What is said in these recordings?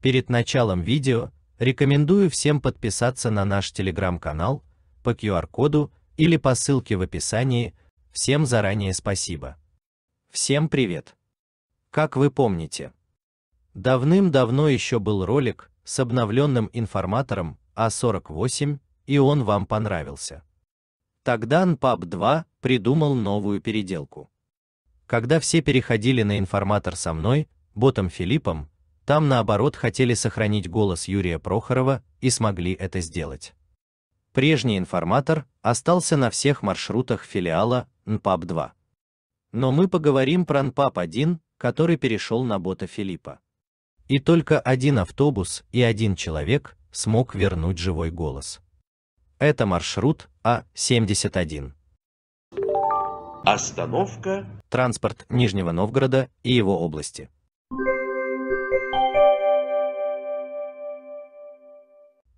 Перед началом видео рекомендую всем подписаться на наш телеграм-канал по QR-коду или по ссылке в описании. Всем заранее спасибо. Всем привет! Как вы помните, давным-давно еще был ролик с обновленным информатором А48, и он вам понравился. Тогда NPAP 2 а придумал новую переделку. Когда все переходили на информатор со мной, ботом Филиппом, там, наоборот, хотели сохранить голос Юрия Прохорова и смогли это сделать. Прежний информатор остался на всех маршрутах филиала НПАП-2. Но мы поговорим про НПАП-1, который перешел на бота Филиппа. И только один автобус и один человек смог вернуть живой голос. Это маршрут А-71. Остановка. Транспорт Нижнего Новгорода и его области.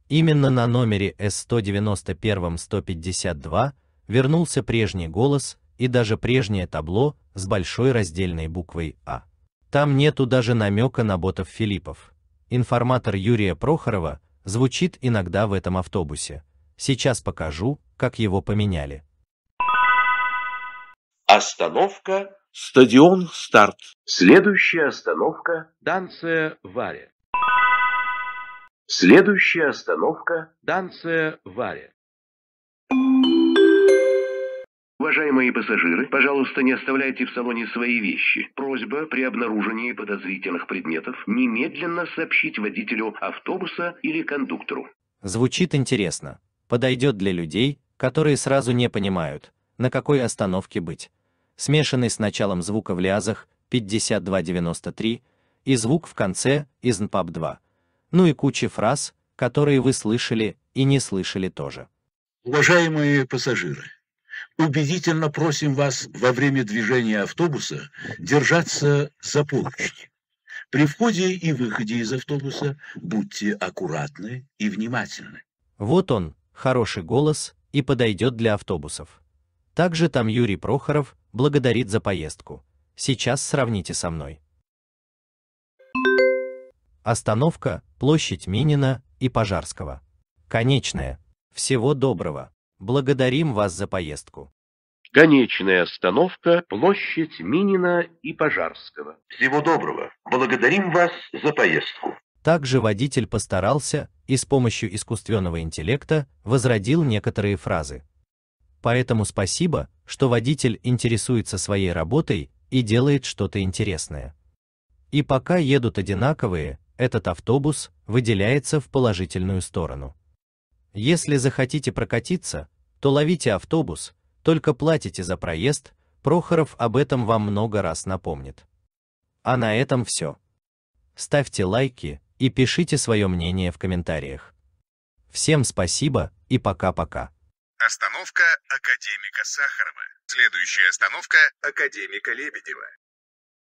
Именно на номере S 191 152 вернулся прежний голос и даже прежнее табло с большой раздельной буквой А. Там нету даже намека на ботов Филиппов. Информатор Юрия Прохорова звучит иногда в этом автобусе. Сейчас покажу, как его поменяли. Остановка Стадион «Старт». Следующая остановка – Данция Варя. Следующая остановка – Данция Варя. Уважаемые пассажиры, пожалуйста, не оставляйте в салоне свои вещи. Просьба при обнаружении подозрительных предметов немедленно сообщить водителю автобуса или кондуктору. Звучит интересно. Подойдет для людей, которые сразу не понимают, на какой остановке быть смешанный с началом звука в лязах 5293 и звук в конце из НПАП-2, ну и куча фраз, которые вы слышали и не слышали тоже. Уважаемые пассажиры, убедительно просим вас во время движения автобуса держаться за полочки. При входе и выходе из автобуса будьте аккуратны и внимательны. Вот он, хороший голос, и подойдет для автобусов. Также там Юрий Прохоров благодарит за поездку. Сейчас сравните со мной. Остановка, площадь Минина и Пожарского. Конечная. Всего доброго. Благодарим вас за поездку. Конечная остановка, площадь Минина и Пожарского. Всего доброго. Благодарим вас за поездку. Также водитель постарался и с помощью искусственного интеллекта возродил некоторые фразы поэтому спасибо, что водитель интересуется своей работой и делает что-то интересное. И пока едут одинаковые, этот автобус выделяется в положительную сторону. Если захотите прокатиться, то ловите автобус, только платите за проезд, Прохоров об этом вам много раз напомнит. А на этом все. Ставьте лайки и пишите свое мнение в комментариях. Всем спасибо и пока-пока. Остановка Академика Сахарова. Следующая остановка Академика Лебедева.